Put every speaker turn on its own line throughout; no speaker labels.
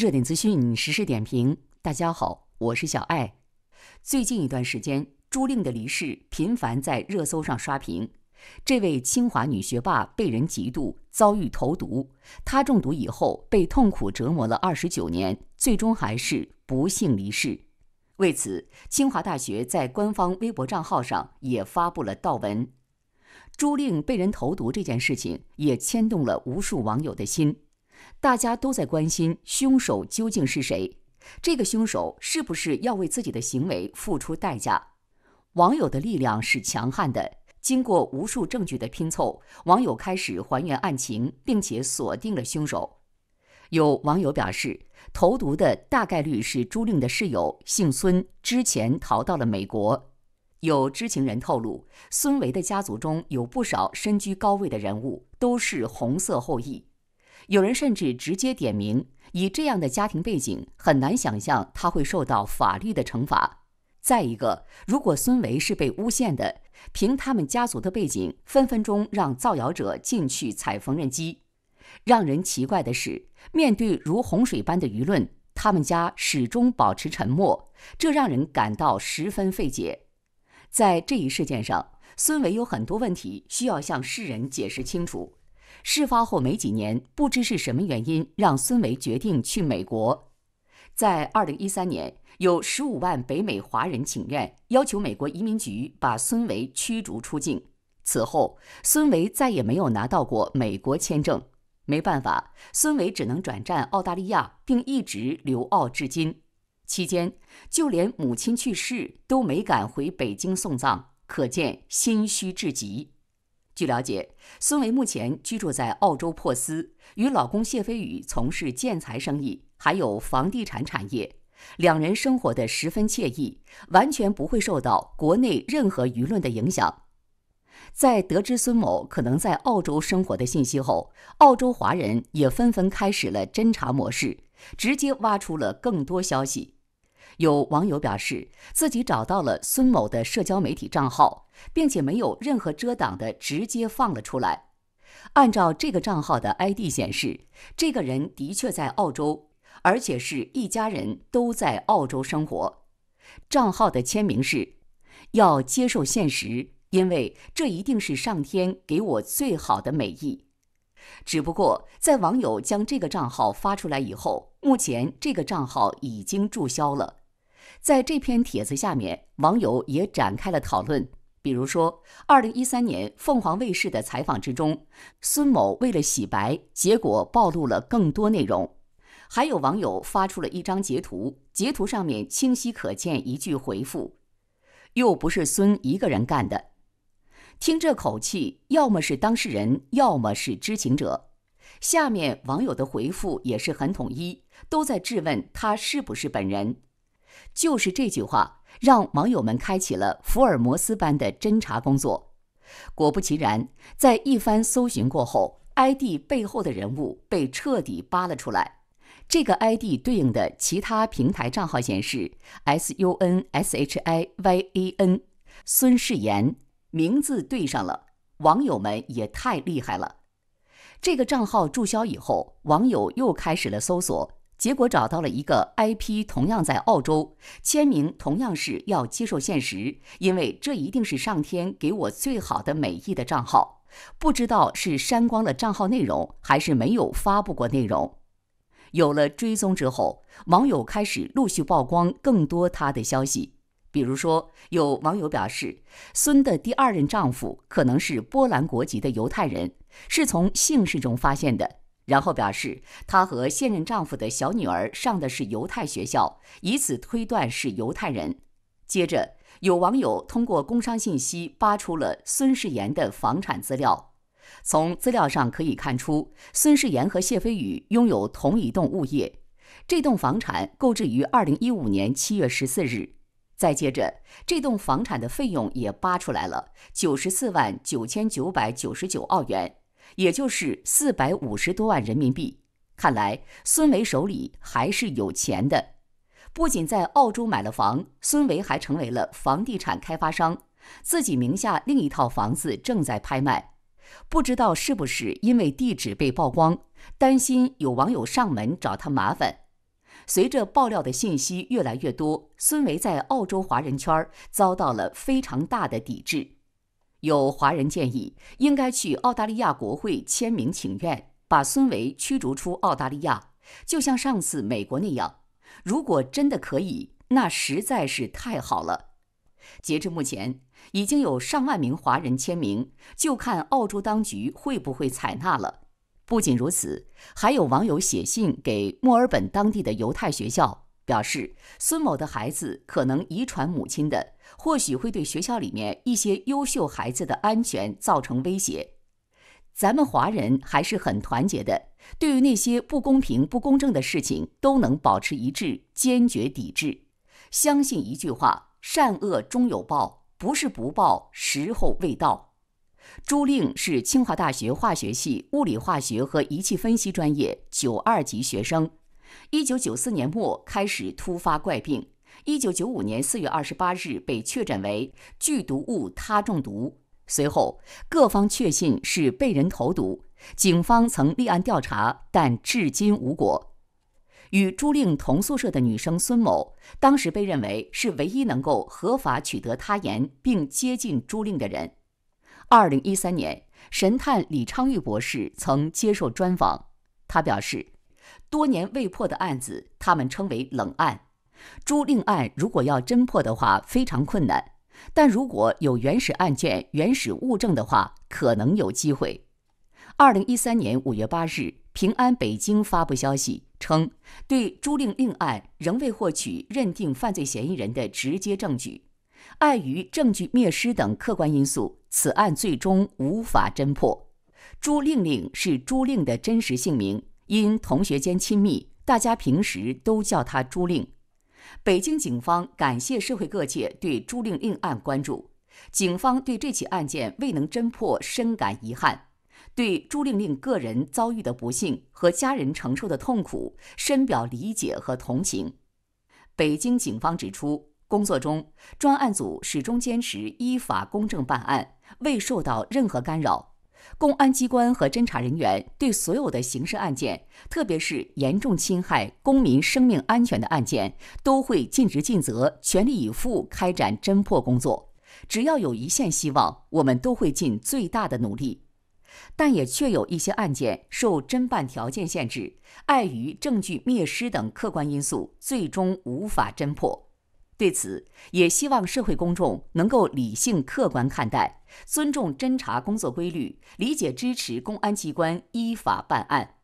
热点资讯、时事点评，大家好，我是小艾。最近一段时间，朱令的离世频繁在热搜上刷屏。这位清华女学霸被人嫉妒，遭遇投毒。她中毒以后，被痛苦折磨了二十九年，最终还是不幸离世。为此，清华大学在官方微博账号上也发布了悼文。朱令被人投毒这件事情，也牵动了无数网友的心。大家都在关心凶手究竟是谁，这个凶手是不是要为自己的行为付出代价？网友的力量是强悍的，经过无数证据的拼凑，网友开始还原案情，并且锁定了凶手。有网友表示，投毒的大概率是朱令的室友，姓孙，之前逃到了美国。有知情人透露，孙维的家族中有不少身居高位的人物，都是红色后裔。有人甚至直接点名，以这样的家庭背景，很难想象他会受到法律的惩罚。再一个，如果孙伟是被诬陷的，凭他们家族的背景，分分钟让造谣者进去踩缝纫机。让人奇怪的是，面对如洪水般的舆论，他们家始终保持沉默，这让人感到十分费解。在这一事件上，孙伟有很多问题需要向世人解释清楚。事发后没几年，不知是什么原因，让孙维决定去美国。在2013年，有15万北美华人请愿，要求美国移民局把孙维驱逐出境。此后，孙维再也没有拿到过美国签证。没办法，孙维只能转战澳大利亚，并一直留澳至今。期间，就连母亲去世都没敢回北京送葬，可见心虚至极。据了解，孙维目前居住在澳洲珀斯，与老公谢飞宇从事建材生意，还有房地产产业，两人生活的十分惬意，完全不会受到国内任何舆论的影响。在得知孙某可能在澳洲生活的信息后，澳洲华人也纷纷开始了侦查模式，直接挖出了更多消息。有网友表示，自己找到了孙某的社交媒体账号，并且没有任何遮挡的直接放了出来。按照这个账号的 ID 显示，这个人的确在澳洲，而且是一家人都在澳洲生活。账号的签名是：“要接受现实，因为这一定是上天给我最好的美意。”只不过，在网友将这个账号发出来以后，目前这个账号已经注销了。在这篇帖子下面，网友也展开了讨论。比如说，2013年凤凰卫视的采访之中，孙某为了洗白，结果暴露了更多内容。还有网友发出了一张截图，截图上面清晰可见一句回复：“又不是孙一个人干的。”听这口气，要么是当事人，要么是知情者。下面网友的回复也是很统一，都在质问他是不是本人。就是这句话，让网友们开启了福尔摩斯般的侦查工作。果不其然，在一番搜寻过后，ID 背后的人物被彻底扒了出来。这个 ID 对应的其他平台账号显示 s u n s h i y a n，孙世言名字对上了。网友们也太厉害了！这个账号注销以后，网友又开始了搜索。结果找到了一个 IP，同样在澳洲，签名同样是要接受现实，因为这一定是上天给我最好的美意的账号。不知道是删光了账号内容，还是没有发布过内容。有了追踪之后，网友开始陆续曝光更多他的消息。比如说，有网友表示，孙的第二任丈夫可能是波兰国籍的犹太人，是从姓氏中发现的。然后表示，她和现任丈夫的小女儿上的是犹太学校，以此推断是犹太人。接着，有网友通过工商信息扒出了孙世岩的房产资料。从资料上可以看出，孙世岩和谢飞宇拥有同一栋物业。这栋房产购置于二零一五年七月十四日。再接着，这栋房产的费用也扒出来了，九十四万九千九百九十九澳元。也就是四百五十多万人民币，看来孙维手里还是有钱的。不仅在澳洲买了房，孙维还成为了房地产开发商。自己名下另一套房子正在拍卖，不知道是不是因为地址被曝光，担心有网友上门找他麻烦。随着爆料的信息越来越多，孙维在澳洲华人圈遭到了非常大的抵制。有华人建议，应该去澳大利亚国会签名请愿，把孙维驱逐出澳大利亚，就像上次美国那样。如果真的可以，那实在是太好了。截至目前，已经有上万名华人签名，就看澳洲当局会不会采纳了。不仅如此，还有网友写信给墨尔本当地的犹太学校。表示孙某的孩子可能遗传母亲的，或许会对学校里面一些优秀孩子的安全造成威胁。咱们华人还是很团结的，对于那些不公平、不公正的事情都能保持一致，坚决抵制。相信一句话：善恶终有报，不是不报，时候未到。朱令是清华大学化学系物理化学和仪器分析专业九二级学生。一九九四年末开始突发怪病，一九九五年四月二十八日被确诊为剧毒物他中毒。随后各方确信是被人投毒，警方曾立案调查，但至今无果。与朱令同宿舍的女生孙某，当时被认为是唯一能够合法取得他盐并接近朱令的人。二零一三年，神探李昌钰博士曾接受专访，他表示。多年未破的案子，他们称为冷案。朱令案如果要侦破的话，非常困难。但如果有原始案件、原始物证的话，可能有机会。二零一三年五月八日，平安北京发布消息称，对朱令令案仍未获取认定犯罪嫌疑人的直接证据，碍于证据灭失等客观因素，此案最终无法侦破。朱令令是朱令的真实姓名。因同学间亲密，大家平时都叫他朱令。北京警方感谢社会各界对朱令令案关注，警方对这起案件未能侦破深感遗憾，对朱令令个人遭遇的不幸和家人承受的痛苦深表理解和同情。北京警方指出，工作中专案组始终坚持依法公正办案，未受到任何干扰。公安机关和侦查人员对所有的刑事案件，特别是严重侵害公民生命安全的案件，都会尽职尽责、全力以赴开展侦破工作。只要有一线希望，我们都会尽最大的努力。但也确有一些案件受侦办条件限制，碍于证据灭失等客观因素，最终无法侦破。对此，也希望社会公众能够理性客观看待，尊重侦查工作规律，理解支持公安机关依法办案。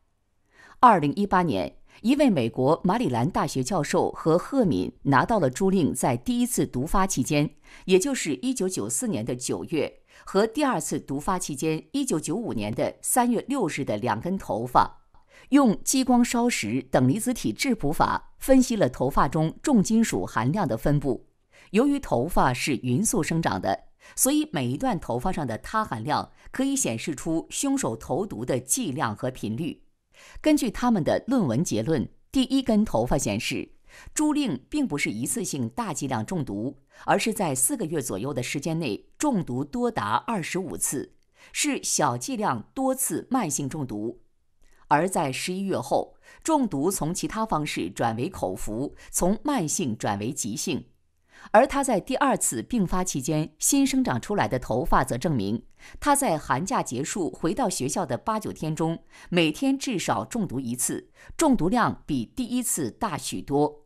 二零一八年，一位美国马里兰大学教授和赫敏拿到了朱令在第一次毒发期间，也就是一九九四年的九月，和第二次毒发期间一九九五年的三月六日的两根头发。用激光烧蚀等离子体质谱法分析了头发中重金属含量的分布。由于头发是匀速生长的，所以每一段头发上的铊含量可以显示出凶手投毒的剂量和频率。根据他们的论文结论，第一根头发显示，朱令并不是一次性大剂量中毒，而是在四个月左右的时间内中毒多达二十五次，是小剂量多次慢性中毒。而在十一月后，中毒从其他方式转为口服，从慢性转为急性。而他在第二次病发期间新生长出来的头发，则证明他在寒假结束回到学校的八九天中，每天至少中毒一次，中毒量比第一次大许多。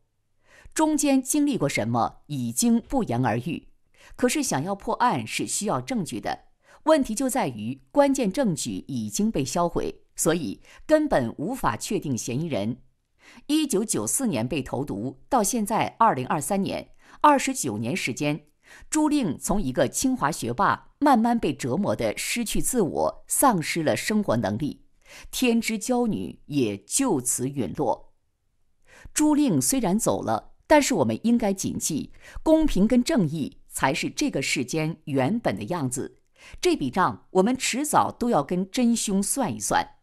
中间经历过什么已经不言而喻。可是想要破案是需要证据的，问题就在于关键证据已经被销毁。所以根本无法确定嫌疑人。一九九四年被投毒，到现在二零二三年，二十九年时间，朱令从一个清华学霸，慢慢被折磨的失去自我，丧失了生活能力，天之骄女也就此陨落。朱令虽然走了，但是我们应该谨记，公平跟正义才是这个世间原本的样子。这笔账，我们迟早都要跟真凶算一算。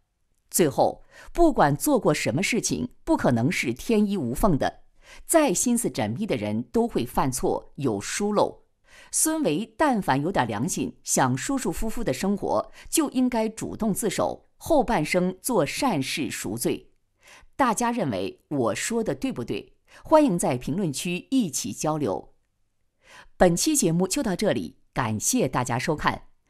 最后，不管做过什么事情，不可能是天衣无缝的。再心思缜密的人，都会犯错，有疏漏。孙维，但凡有点良心，想舒舒服服的生活，就应该主动自首，后半生做善事赎罪。大家认为我说的对不对？欢迎在评论区一起交流。本期节目就到这里，感谢大家收看。